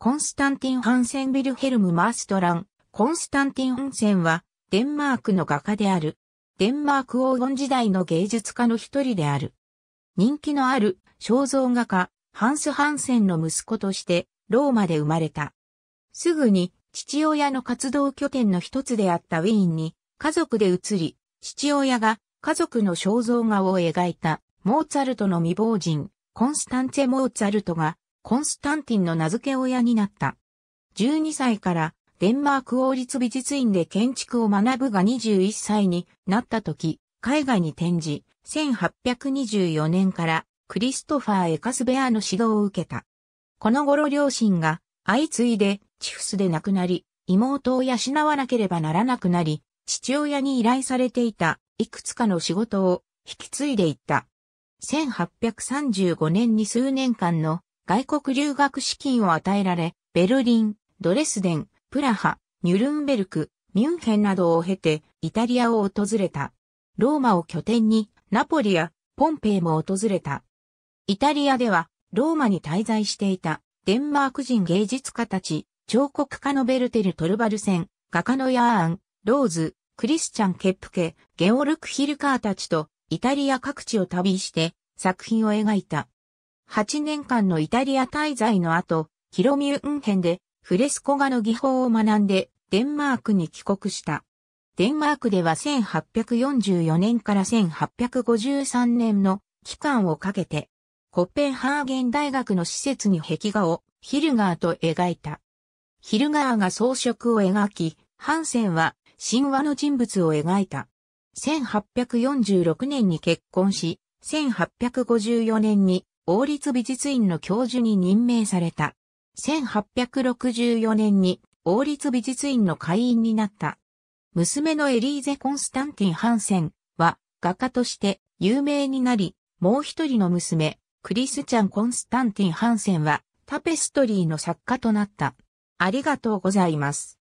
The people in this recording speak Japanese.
コンスタンティン・ハンセン・ビルヘルム・マーストラン、コンスタンティン・ハンセンは、デンマークの画家である。デンマーク黄金時代の芸術家の一人である。人気のある肖像画家、ハンス・ハンセンの息子として、ローマで生まれた。すぐに、父親の活動拠点の一つであったウィーンに、家族で移り、父親が家族の肖像画を描いた、モーツァルトの未亡人、コンスタンツェ・モーツァルトが、コンスタンティンの名付け親になった。12歳からデンマーク王立美術院で建築を学ぶが21歳になった時、海外に転じ、1824年からクリストファー・エカスベアの指導を受けた。この頃両親が相次いでチフスで亡くなり、妹を養わなければならなくなり、父親に依頼されていたいくつかの仕事を引き継いでいった。1835年に数年間の外国留学資金を与えられ、ベルリン、ドレスデン、プラハ、ニュルンベルク、ミュンヘンなどを経て、イタリアを訪れた。ローマを拠点に、ナポリやポンペイも訪れた。イタリアでは、ローマに滞在していた、デンマーク人芸術家たち、彫刻家のベルテル・トルバルセン、画家のヤーン、ローズ、クリスチャン・ケップケ、ゲオルク・ヒルカーたちと、イタリア各地を旅して、作品を描いた。8年間のイタリア滞在の後、キロミュンヘンでフレスコ画の技法を学んでデンマークに帰国した。デンマークでは1844年から1853年の期間をかけて、コペンハーゲン大学の施設に壁画をヒルガーと描いた。ヒルガーが装飾を描き、ハンセンは神話の人物を描いた。1846年に結婚し、1854年に王立美術院の教授に任命された。1864年に王立美術院の会員になった。娘のエリーゼ・コンスタンティン・ハンセンは画家として有名になり、もう一人の娘、クリスチャン・コンスタンティン・ハンセンはタペストリーの作家となった。ありがとうございます。